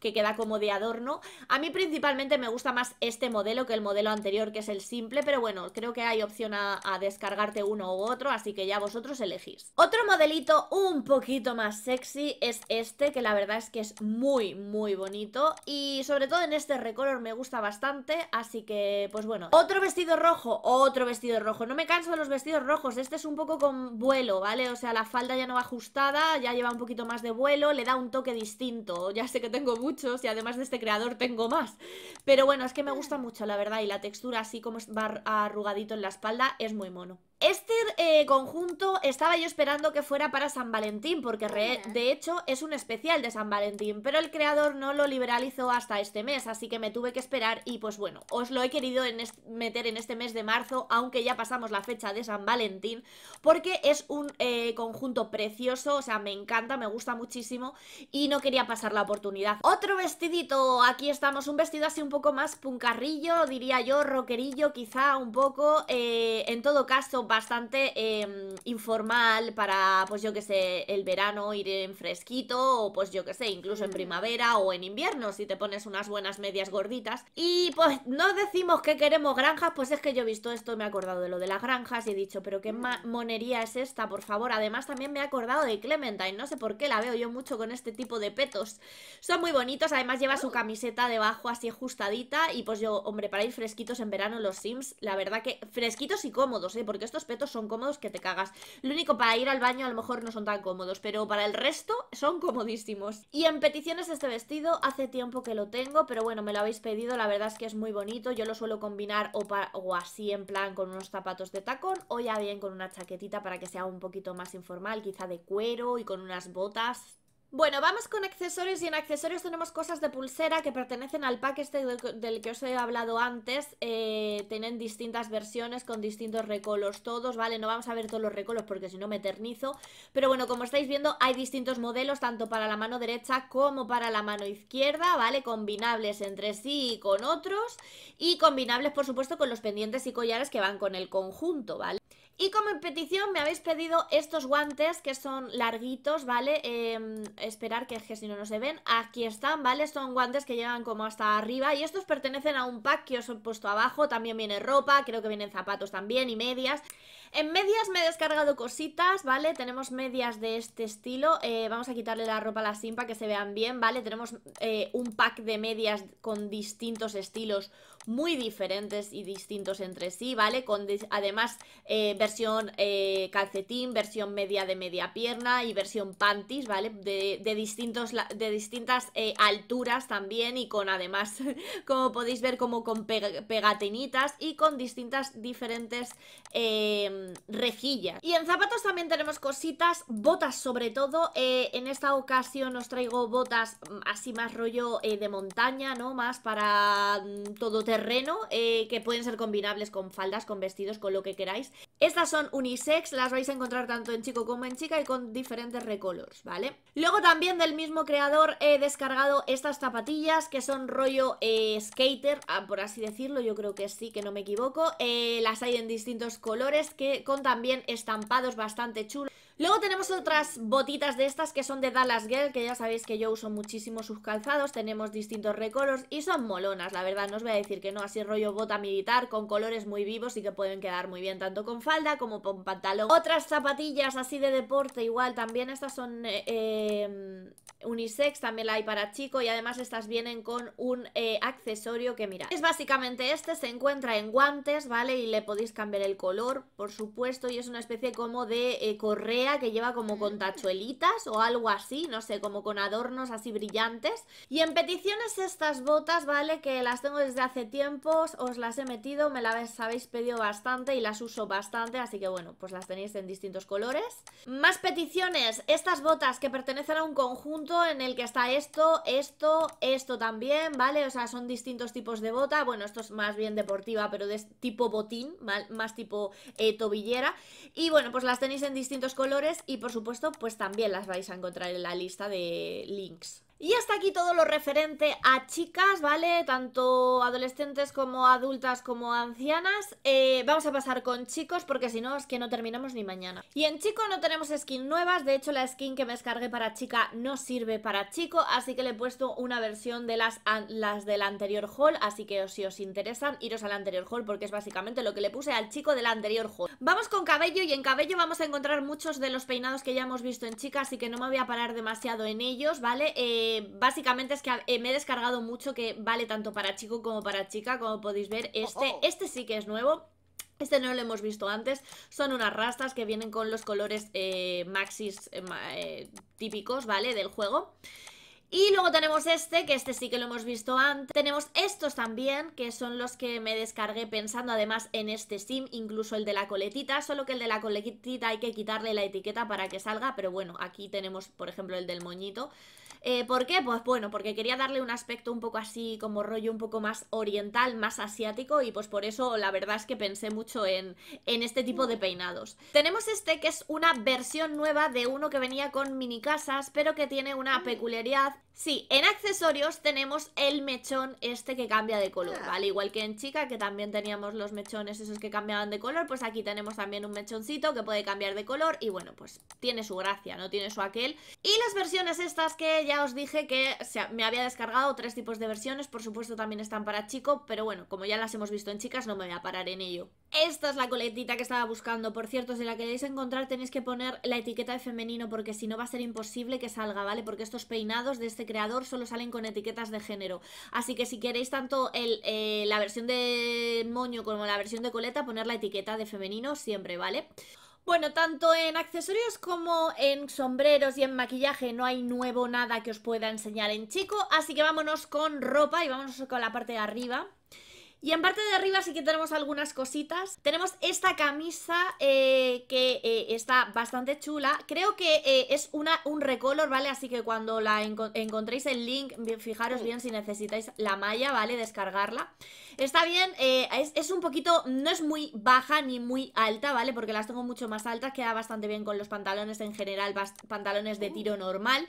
queda como de adorno a mí principalmente me gusta más este modelo que el modelo anterior, que es el simple, pero bueno, creo que hay opción a, descargarte uno u otro, así que ya vosotros elegís. Otro modelito un poquito más sexy es este, que la verdad es que es muy, muy bonito y sobre todo en este recolor me gusta bastante, así que pues bueno. Otro vestido rojo, otro vestido rojo. No me canso de los vestidos rojos, este es un poco con vuelo, ¿vale? O sea, la falda ya no va ajustada, ya lleva un poquito más de vuelo, le da un toque distinto. Ya sé que tengo muchos y además de este creador tengo más. Pero bueno, es que me gusta mucho, la verdad, y la textura así como va arrugadito en la espalda es muy mono. Este eh, conjunto estaba yo esperando que fuera para San Valentín, porque de hecho es un especial de San Valentín, pero el creador no lo liberalizó hasta este mes, así que me tuve que esperar y pues bueno, os lo he querido meter en este mes de marzo, aunque ya pasamos la fecha de San Valentín, porque es un eh, conjunto precioso, o sea, me encanta, me gusta muchísimo y no quería pasar la oportunidad. Otro vestidito, aquí estamos, un vestido así un poco más puncarrillo, diría yo, roquerillo quizá un poco, eh, en todo caso bastante em, informal para, pues yo que sé, el verano ir en fresquito o pues yo que sé, incluso en mm. primavera o en invierno si te pones unas buenas medias gorditas. Y pues no decimos que queremos granjas, pues es que yo he visto esto, me he acordado de lo de las granjas y he dicho, pero qué mm. monería es esta, por favor. Además también me he acordado de Clementine, no sé por qué la veo yo mucho con este tipo de petos. Son muy bonitos, además lleva su ah. camiseta debajo así ajustadita y pues yo, hombre, para ir fresquitos en verano los Sims, la verdad que fresquitos y cómodos, ¿eh? porque esto los petos son cómodos que te cagas. Lo único para ir al baño a lo mejor no son tan cómodos, pero para el resto son comodísimos. Y en peticiones este vestido, hace tiempo que lo tengo, pero bueno, me lo habéis pedido, la verdad es que es muy bonito. Yo lo suelo combinar o así en plan con unos zapatos de tacón o ya bien con una chaquetita para que sea un poquito más informal, quizá de cuero y con unas botas bueno, vamos con accesorios y en accesorios tenemos cosas de pulsera que pertenecen al pack este del, que os he hablado antes. Eh, tienen distintas versiones con distintos recolos todos, ¿vale? No vamos a ver todos los recolos porque si no me eternizo. Pero bueno, como estáis viendo hay distintos modelos tanto para la mano derecha como para la mano izquierda, ¿vale? Combinables entre sí y con otros y combinables por supuesto con los pendientes y collares que van con el conjunto, ¿vale? Y como en petición me habéis pedido estos guantes que son larguitos, ¿vale? Em, esperar que, que si no, no se ven. Aquí están, ¿vale? Son guantes que llegan como hasta arriba y estos pertenecen a un pack que os he puesto abajo. También viene ropa, creo que vienen zapatos también y medias. En medias me he descargado cositas, ¿vale? Tenemos medias de este estilo. Eh, vamos a quitarle la ropa a la simpa que se vean bien, ¿vale? Tenemos eh, un pack de medias con distintos estilos muy diferentes y distintos entre sí, ¿vale? Con además... Eh, versión eh, calcetín, versión media de media pierna y versión panties, ¿vale? De, distintos, de distintas eh, alturas también y con además, como podéis ver, como con pegatinitas y con distintas diferentes eh, rejilla. Y en zapatos también tenemos cositas, botas sobre todo. Eh, en esta ocasión os traigo botas mm, así más rollo eh, de montaña, ¿no? Más para mm, todo terreno, eh, que pueden ser combinables con faldas, con vestidos, con lo que queráis. Estas son unisex, las vais a encontrar tanto en chico como en chica y con diferentes recolors, ¿vale? Luego también del mismo creador he descargado estas zapatillas que son rollo skater, ah, por así decirlo, yo creo que sí, que no me equivoco. las hay en distintos colores que con también estampados bastante chulos Luego tenemos otras botitas de estas que son de Dallas Girl, que ya sabéis que yo uso muchísimo sus calzados, tenemos distintos recolos y son molonas, la verdad, no os voy a decir que no, así rollo bota militar con colores muy vivos y que pueden quedar muy bien tanto con falda como con pantalón. Otras zapatillas así de deporte igual, también estas son eh, eh, unisex, también la hay para chico y además estas vienen con un eh, accesorio que mira. Es básicamente este, se encuentra en guantes, ¿vale? Y le podéis cambiar el color, por supuesto, y es una especie como de correa que lleva como con tachuelitas o algo así, no sé, como con adornos así brillantes. Y en peticiones estas botas, ¿vale? Que las tengo desde hace tiempos, os las he metido, me las habéis pedido bastante y las uso bastante, así que bueno, pues las tenéis en distintos colores. Más peticiones, estas botas que pertenecen a un conjunto en el que está esto, esto, esto también, ¿vale? O sea, son distintos tipos de bota, bueno, esto es más bien deportiva, pero de tipo botín, más tipo eh, tobillera. Y bueno, pues las tenéis en distintos colores y por supuesto pues también las vais a encontrar en la lista de links. Y hasta aquí todo lo referente a chicas, ¿vale? Tanto adolescentes como adultas como ancianas. Eh, vamos a pasar con chicos porque si no es que no terminamos ni mañana. Y en chico no tenemos skin nuevas, de hecho la skin que me descargué para chica no sirve para chico, así que le he puesto una versión de las, las del anterior haul, así que si os interesan, iros al anterior haul porque es básicamente lo que le puse al chico del anterior haul. Vamos con cabello y en cabello vamos a encontrar muchos de los peinados que ya hemos visto en chica, así que no me voy a parar demasiado en ellos, ¿vale? Eh, eh, básicamente es que eh, me he descargado mucho que vale tanto para chico como para chica, como podéis ver. Oh, este, oh. este sí que es nuevo, este no lo hemos visto antes, son unas rastas que vienen con los colores eh, maxis típicos, ¿vale? Del juego. Y luego tenemos este, que este sí que lo hemos visto antes. Tenemos estos también, que son los que me descargué pensando además en este sim, incluso el de la coletita, solo que el de la coletita hay que quitarle la etiqueta para que salga, pero bueno, aquí tenemos por ejemplo el del moñito. Eh, ¿Por qué? Pues bueno, porque quería darle un aspecto un poco así, como rollo un poco más oriental, más asiático, y pues por eso la verdad es que pensé mucho en, en este tipo de peinados. Tenemos este que es una versión nueva de uno que venía con mini casas, pero que tiene una mm. peculiaridad Sí, en accesorios tenemos el mechón este que cambia de color, ah. ¿vale? Igual que en chica, que también teníamos los mechones esos que cambiaban de color, pues aquí tenemos también un mechoncito que puede cambiar de color y bueno, pues tiene su gracia, ¿no? Tiene su aquel. Y las versiones estas que ya os dije que me había descargado tres tipos de versiones, por supuesto también están para chico, pero bueno, como ya las hemos visto en chicas, no me voy a parar en ello. Esta es la coletita que estaba buscando, por cierto, si la queréis encontrar tenéis que poner la etiqueta de femenino porque si no va a ser imposible que salga, ¿vale? Porque estos peinados de este creador solo salen con etiquetas de género. Así que si queréis tanto el, eh, la versión de moño como la versión de coleta, poner la etiqueta de femenino siempre, ¿vale? Bueno, tanto en accesorios como en sombreros y en maquillaje no hay nuevo nada que os pueda enseñar en chico, así que vámonos con ropa y vámonos con la parte de arriba. Y en parte de arriba sí que tenemos algunas cositas. Tenemos esta camisa eh, que eh, está bastante chula. Creo que eh, es una, un recolor, ¿vale? Así que cuando la encontréis el link, fijaros bien si necesitáis la malla, ¿vale? Descargarla. Está bien, es, un poquito, no es muy baja ni muy alta, ¿vale? Porque las tengo mucho más altas, queda bastante bien con los pantalones en general, pantalones de tiro normal.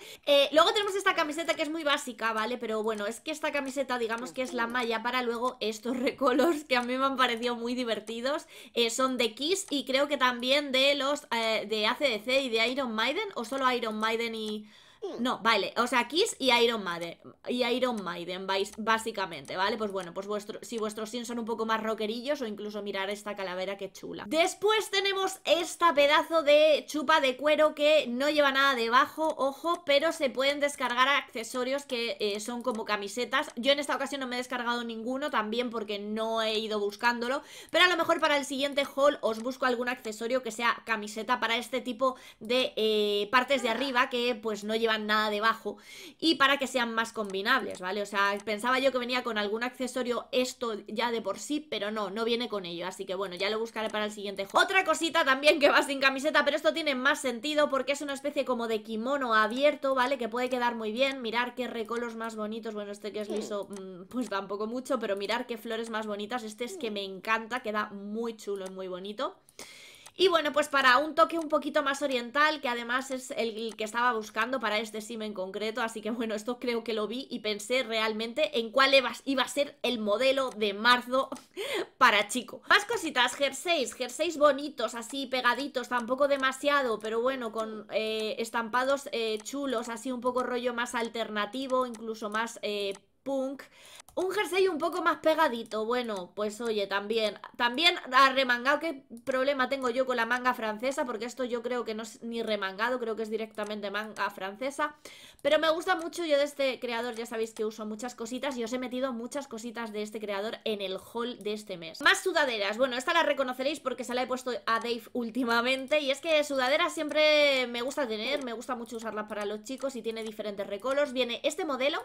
luego tenemos esta camiseta que es muy básica, ¿vale? Pero bueno, es que esta camiseta digamos que es la malla para luego estos recolors que a mí me han parecido muy divertidos. Eh, son de Kiss y creo que también de los eh, de ACDC y de Iron Maiden, o solo Iron Maiden y... Mm. No, vale, o sea, Kiss y Iron Maiden, y Iron Maiden básicamente, ¿vale? Pues bueno, pues vuestro, si vuestros sims son un poco más rockerillos o incluso mirar esta calavera que chula. Después tenemos esta pedazo de chupa de cuero que no lleva nada debajo, ojo, pero se pueden descargar accesorios que eh, son como camisetas. Yo en esta ocasión no me he descargado ninguno, también porque no he ido buscándolo, pero a lo mejor para el siguiente haul os busco algún accesorio que sea camiseta para este tipo de eh, partes de arriba que pues no lleva nada debajo y para que sean más combinables, ¿vale? O sea, pensaba yo que venía con algún accesorio esto ya de por sí, pero no, no viene con ello, así que bueno, ya lo buscaré para el siguiente juego. Otra cosita también que va sin camiseta, pero esto tiene más sentido porque es una especie como de kimono abierto, ¿vale? Que puede quedar muy bien, mirar qué recolos más bonitos, bueno, este que es liso, mm, pues tampoco mucho, pero mirar qué flores más bonitas, este es que mm. me encanta, queda muy chulo y muy bonito. Y bueno, pues para un toque un poquito más oriental, que además es el que estaba buscando para este sim en concreto, así que bueno, esto creo que lo vi y pensé realmente en cuál iba a ser el modelo de marzo para chico. Más cositas, jerseys, jerseys bonitos, así pegaditos, tampoco demasiado, pero bueno, con eh, estampados eh, chulos, así un poco rollo más alternativo, incluso más... Eh, punk un jersey un poco más pegadito. Bueno, pues oye, también. También remangado. ¿Qué problema tengo yo con la manga francesa? Porque esto yo creo que no es ni remangado. Creo que es directamente manga francesa. Pero me gusta mucho. Yo de este creador ya sabéis que uso muchas cositas. Y os he metido muchas cositas de este creador en el haul de este mes. Más sudaderas. Bueno, esta la reconoceréis porque se la he puesto a Dave últimamente. Y es que sudaderas siempre me gusta tener. Me gusta mucho usarlas para los chicos. Y tiene diferentes recolos. Viene este modelo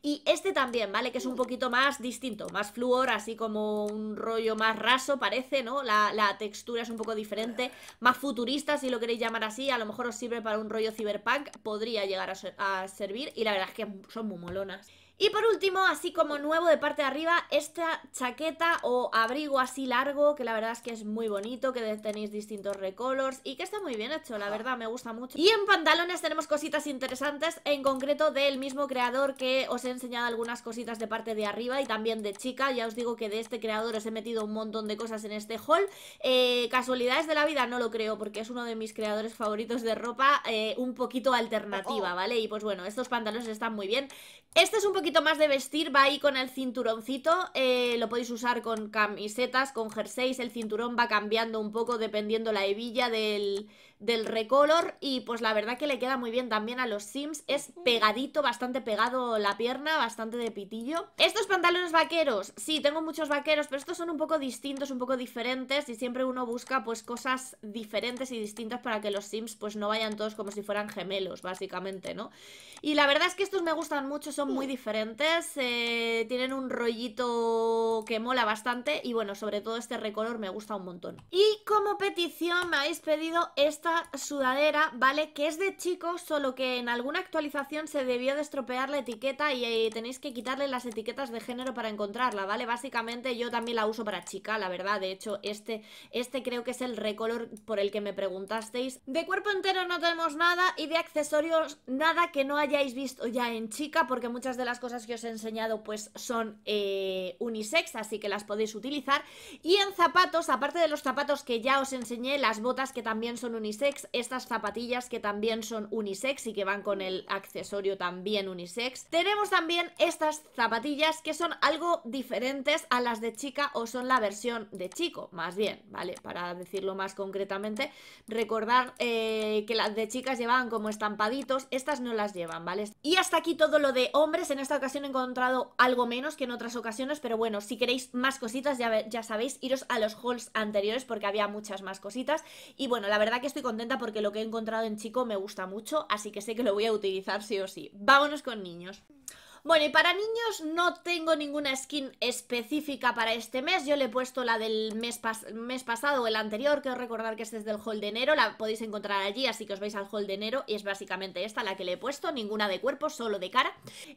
y este también, ¿vale? Que es un poquito más distinto, más flúor, así como un rollo más raso parece, ¿no? La, textura es un poco diferente, más futurista si lo queréis llamar así, a lo mejor os sirve para un rollo cyberpunk, podría llegar a, a servir y la verdad es que son muy molonas. Y por último, así como nuevo de parte de arriba, esta chaqueta o abrigo así largo, que la verdad es que es muy bonito, que tenéis distintos recolors y que está muy bien hecho, la ah. verdad, me gusta mucho. Y en pantalones tenemos cositas interesantes, en concreto del mismo creador que os he enseñado algunas cositas de parte de arriba y también de chica. Ya os digo que de este creador os he metido un montón de cosas en este haul. Eh, casualidades de la vida no lo creo, porque es uno de mis creadores favoritos de ropa eh, un poquito alternativa, oh. ¿vale? Y pues bueno, estos pantalones están muy bien. Este es un poquito poquito más de vestir, va ahí con el cinturoncito, eh, lo podéis usar con camisetas, con jerseys, el cinturón va cambiando un poco dependiendo la hebilla del, del recolor y pues la verdad que le queda muy bien también a los Sims. Es pegadito, bastante pegado la pierna, bastante de pitillo. Estos pantalones vaqueros, sí, tengo muchos vaqueros, pero estos son un poco distintos, un poco diferentes y siempre uno busca pues cosas diferentes y distintas para que los Sims pues no vayan todos como si fueran gemelos, básicamente, ¿no? Y la verdad es que estos me gustan mucho, son muy mm. diferentes, eh, tienen un rollito que mola bastante y bueno, sobre todo este recolor me gusta un montón. Y como petición me habéis pedido este sudadera, ¿vale? Que es de chico, solo que en alguna actualización se debió de estropear la etiqueta y eh, tenéis que quitarle las etiquetas de género para encontrarla, ¿vale? Básicamente yo también la uso para chica, la verdad. De hecho, este, este creo que es el recolor por el que me preguntasteis. De cuerpo entero no tenemos nada y de accesorios nada que no hayáis visto ya en chica, porque muchas de las cosas que os he enseñado pues son eh, unisex, así que las podéis utilizar. Y en zapatos, aparte de los zapatos que ya os enseñé, las botas que también son unisex, unisex, estas zapatillas que también son unisex y que van con el accesorio también unisex. Tenemos también estas zapatillas que son algo diferentes a las de chica o son la versión de chico, más bien, ¿vale? Para decirlo más concretamente, recordar eh, que las de chicas llevaban como estampaditos, estas no las llevan, ¿vale? Y hasta aquí todo lo de hombres, en esta ocasión he encontrado algo menos que en otras ocasiones, pero bueno, si queréis más cositas ya, ya sabéis, iros a los hauls anteriores porque había muchas más cositas y bueno, la verdad que estoy contenta porque lo que he encontrado en chico me gusta mucho, así que sé que lo voy a utilizar sí o sí. Vámonos con niños. Bueno, y para niños no tengo ninguna skin específica para este mes. Yo le he puesto la del mes, mes pasado o el anterior. que os recordar que este es del hall de enero. La podéis encontrar allí, así que os veis al hall de enero. Y es básicamente esta la que le he puesto. Ninguna de cuerpo, solo de cara.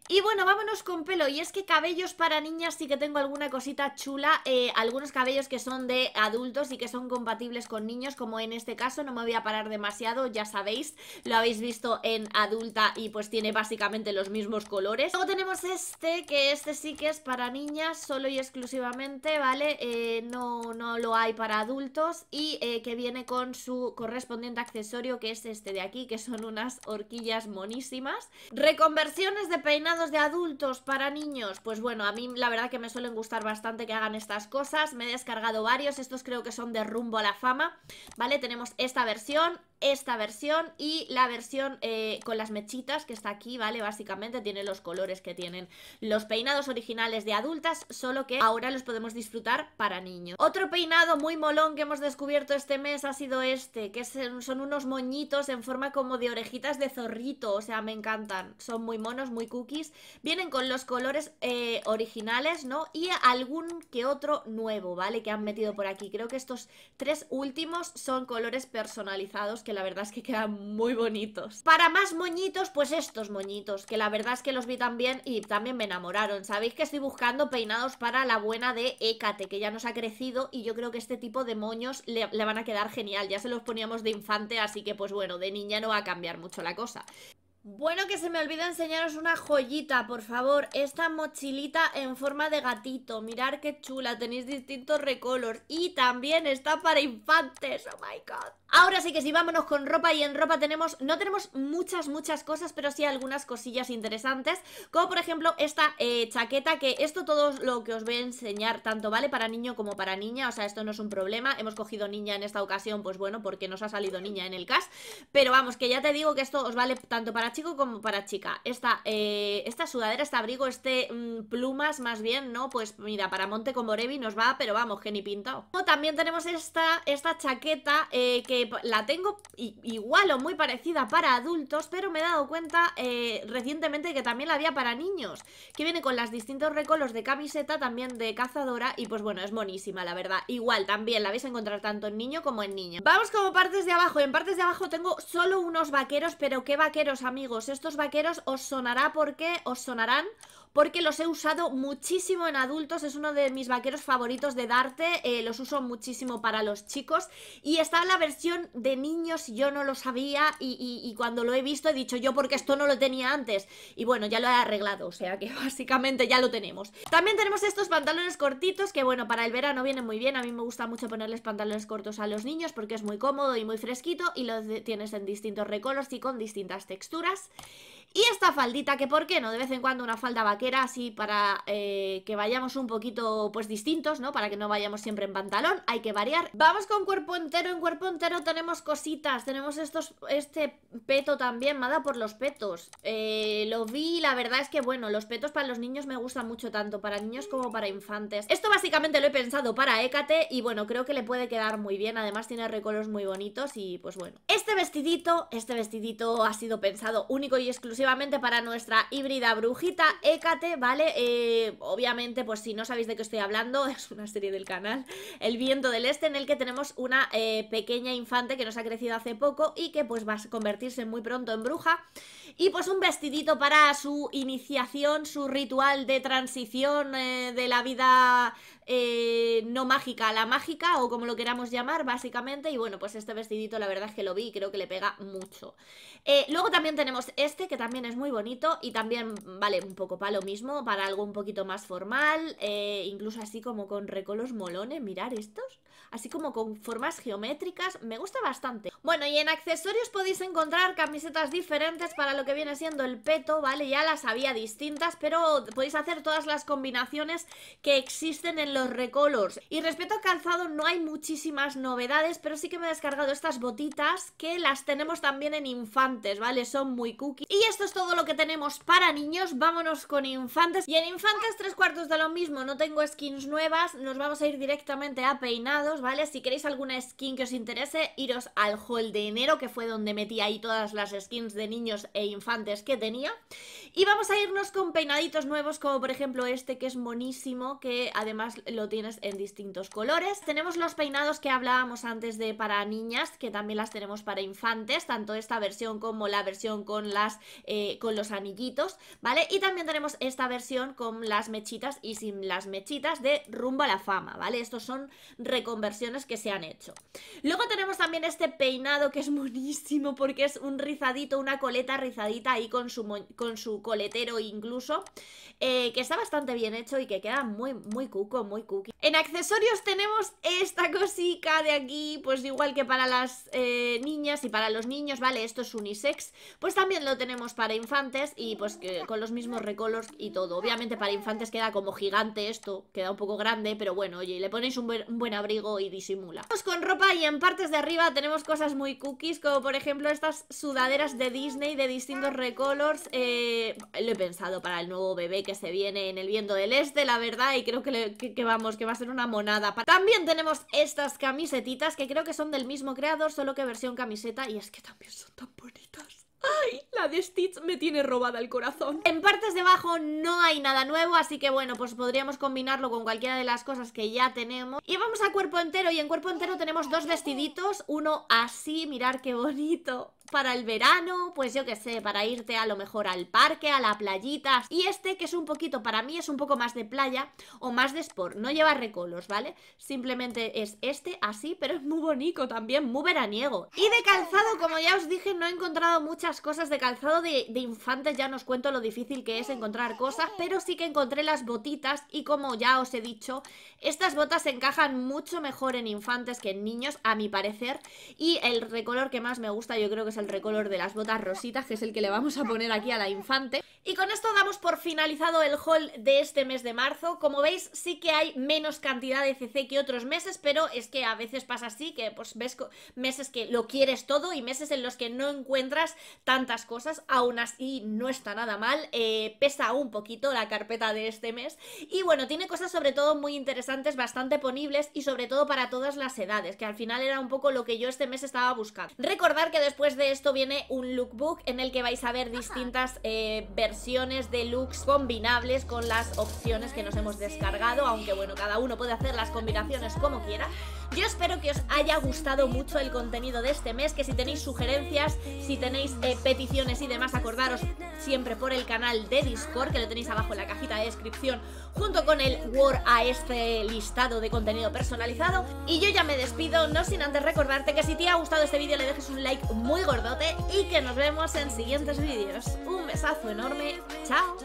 Y bueno, vámonos con pelo. Y es que cabellos para niñas sí que tengo alguna cosita chula. Eh, algunos cabellos que son de adultos y que son compatibles con niños, como en este caso. No me voy a parar demasiado, ya sabéis. Lo habéis visto en adulta y pues tiene básicamente los mismos colores. Luego tenemos este, que este sí que es para niñas solo y exclusivamente, ¿vale? Eh, no, no lo hay para adultos y eh, que viene con su correspondiente accesorio, que es este de aquí, que son unas horquillas monísimas. Reconversiones de peinados de adultos para niños, pues bueno, a mí la verdad que me suelen gustar bastante que hagan estas cosas. Me he descargado varios, estos creo que son de rumbo a la fama, ¿vale? Tenemos esta versión, esta versión y la versión eh, con las mechitas que está aquí, ¿vale? Básicamente tiene los colores que tienen los peinados originales de adultas, solo que ahora los podemos disfrutar para niños. Otro peinado muy molón que hemos descubierto este mes ha sido este, que son unos moñitos en forma como de orejitas de zorrito, o sea, me encantan, son muy monos, muy cookies, vienen con los colores eh, originales, ¿no? Y algún que otro nuevo, ¿vale? Que han metido por aquí, creo que estos tres últimos son colores personalizados que la verdad es que quedan muy bonitos. Para más moñitos, pues estos moñitos, que la verdad es que los vi también y también me enamoraron. Sabéis que estoy buscando peinados para la buena de Hécate, que ya nos ha crecido y yo creo que este tipo de moños le, le van a quedar genial. Ya se los poníamos de infante, así que pues bueno, de niña no va a cambiar mucho la cosa. Bueno, que se me olvida enseñaros una joyita, por favor. Esta mochilita en forma de gatito. Mirar qué chula, tenéis distintos recolors. Y también está para infantes, oh my god. Ahora sí que sí, vámonos con ropa y en ropa tenemos, no tenemos muchas, muchas cosas, pero sí algunas cosillas interesantes, como por ejemplo esta eh, chaqueta, que esto todo lo que os voy a enseñar, tanto vale para niño como para niña, o sea, esto no es un problema, hemos cogido niña en esta ocasión, pues bueno, porque nos ha salido niña en el cast, pero vamos, que ya te digo que esto os vale tanto para como para chica. Esta, eh, esta sudadera, este abrigo, este mm, plumas más bien, ¿no? Pues mira, para Monte como Revi nos va, pero vamos, que ni pintado. También tenemos esta, esta chaqueta eh, que la tengo igual o muy parecida para adultos, pero me he dado cuenta eh, recientemente que también la había para niños, que viene con los distintos recolos de camiseta, también de cazadora, y pues bueno, es monísima, la verdad. Igual, también la vais a encontrar tanto en niño como en niña. Vamos como partes de abajo, en partes de abajo tengo solo unos vaqueros, pero qué vaqueros, mí amigos, estos vaqueros os sonará porque os sonarán porque los he usado muchísimo en adultos, es uno de mis vaqueros favoritos de Darte, eh, los uso muchísimo para los chicos y está la versión de niños, yo no lo sabía y, cuando lo he visto he dicho yo porque esto no lo tenía antes y bueno, ya lo he arreglado, o sea que básicamente ya lo tenemos. También tenemos estos pantalones cortitos que bueno, para el verano vienen muy bien, a mí me gusta mucho ponerles pantalones cortos a los niños porque es muy cómodo y muy fresquito y los tienes en distintos recolos y con distintas texturas. Y esta faldita que por qué no, de vez en cuando una falda va que era así para eh, que vayamos un poquito pues distintos, ¿no? Para que no vayamos siempre en pantalón, hay que variar. Vamos con cuerpo entero, en cuerpo entero tenemos cositas, tenemos estos, este peto también, me por los petos. Eh, lo vi, la verdad es que bueno, los petos para los niños me gustan mucho, tanto para niños como para infantes. Esto básicamente lo he pensado para Hécate y bueno, creo que le puede quedar muy bien, además tiene recolos muy bonitos y pues bueno. Este vestidito, este vestidito ha sido pensado único y exclusivamente para nuestra híbrida brujita Hécate ¿vale? Eh, obviamente, pues si no sabéis de qué estoy hablando, es una serie del canal, El viento del este, en el que tenemos una eh, pequeña infante que nos ha crecido hace poco y que pues va a convertirse muy pronto en bruja. Y pues un vestidito para su iniciación, su ritual de transición eh, de la vida eh, no mágica, la mágica o como lo queramos llamar básicamente y bueno, pues este vestidito la verdad es que lo vi y creo que le pega mucho. Eh, luego también tenemos este que también es muy bonito y también vale un poco para lo mismo, para algo un poquito más formal, eh, incluso así como con recolos molones, mirar estos así como con formas geométricas, me gusta bastante. Bueno, y en accesorios podéis encontrar camisetas diferentes para lo que viene siendo el peto, ¿vale? Ya las había distintas, pero podéis hacer todas las combinaciones que existen en los recolors. Y respecto a calzado no hay muchísimas novedades, pero sí que me he descargado estas botitas que las tenemos también en infantes, ¿vale? Son muy cookies. Y esto es todo lo que tenemos para niños, vámonos con infantes. Y en infantes tres cuartos de lo mismo, no tengo skins nuevas, nos vamos a ir directamente a peinados, ¿vale? Si queréis alguna skin que os interese, iros al hall de enero, que fue donde metí ahí todas las skins de niños e infantes que tenía. Y vamos a irnos con peinaditos nuevos, como por ejemplo este que es monísimo, que además lo tienes en distintos colores. Tenemos los peinados que hablábamos antes de para niñas, que también las tenemos para infantes, tanto esta versión como la versión con, las, eh, con los anillitos, ¿vale? Y también tenemos esta versión con las mechitas y sin las mechitas de Rumba a la Fama, ¿vale? Estos son reconvertidos versiones que se han hecho. Luego tenemos también este peinado que es buenísimo porque es un rizadito, una coleta rizadita ahí con su, con su coletero incluso, eh, que está bastante bien hecho y que queda muy, muy cuco, muy cookie. En accesorios tenemos esta cosica de aquí, pues igual que para las eh, niñas y para los niños, ¿vale? Esto es unisex, pues también lo tenemos para infantes y pues con los mismos Recolos y todo. Obviamente para infantes queda como gigante esto, queda un poco grande, pero bueno, oye, le ponéis un buen abrigo y disimula Vamos con ropa y en partes de arriba tenemos cosas muy cookies Como por ejemplo estas sudaderas de Disney de distintos recolors eh, Lo he pensado para el nuevo bebé que se viene en el viento del este, la verdad Y creo que, vamos, que va a ser una monada También tenemos estas camisetitas que creo que son del mismo creador Solo que versión camiseta y es que también son tan bonitas ¡Ay! La de Stitch me tiene robada el corazón. En partes de abajo no hay nada nuevo, así que bueno, pues podríamos combinarlo con cualquiera de las cosas que ya tenemos. Y vamos a cuerpo entero, y en cuerpo entero tenemos dos vestiditos, uno así, mirar qué bonito para el verano, pues yo qué sé, para irte a lo mejor al parque, a la playita. Y este, que es un poquito, para mí es un poco más de playa o más de sport. No lleva recolos, ¿vale? Simplemente es este así, pero es muy bonito también, muy veraniego. Y de calzado, como ya os dije, no he encontrado muchas cosas de calzado de, infantes. Ya os cuento lo difícil que es encontrar cosas, pero sí que encontré las botitas y como ya os he dicho, estas botas se encajan mucho mejor en infantes que en niños, a mi parecer. Y el recolor que más me gusta yo creo que es el recolor de las botas rositas, que es el que le vamos a poner aquí a la infante. Y con esto damos por finalizado el haul de este mes de marzo. Como veis, sí que hay menos cantidad de CC que otros meses, pero es que a veces pasa así, que pues ves meses que lo quieres todo y meses en los que no encuentras tantas cosas. Aún así, no está nada mal. Eh, pesa un poquito la carpeta de este mes. Y bueno, tiene cosas sobre todo muy interesantes, bastante ponibles y sobre todo para todas las edades, que al final era un poco lo que yo este mes estaba buscando. Recordar que después de esto viene un lookbook en el que vais a ver distintas eh, versiones de looks combinables con las opciones que nos hemos descargado, aunque bueno, cada uno puede hacer las combinaciones como quiera. Yo espero que os haya gustado mucho el contenido de este mes, que si tenéis sugerencias, si tenéis eh, peticiones y demás, acordaros siempre por el canal de Discord, que lo tenéis abajo en la cajita de descripción junto con el Word a este listado de contenido personalizado. Y yo ya me despido, no sin antes recordarte que si te ha gustado este vídeo le dejes un like muy gordote y que nos vemos en siguientes vídeos. Un besazo enorme, chao.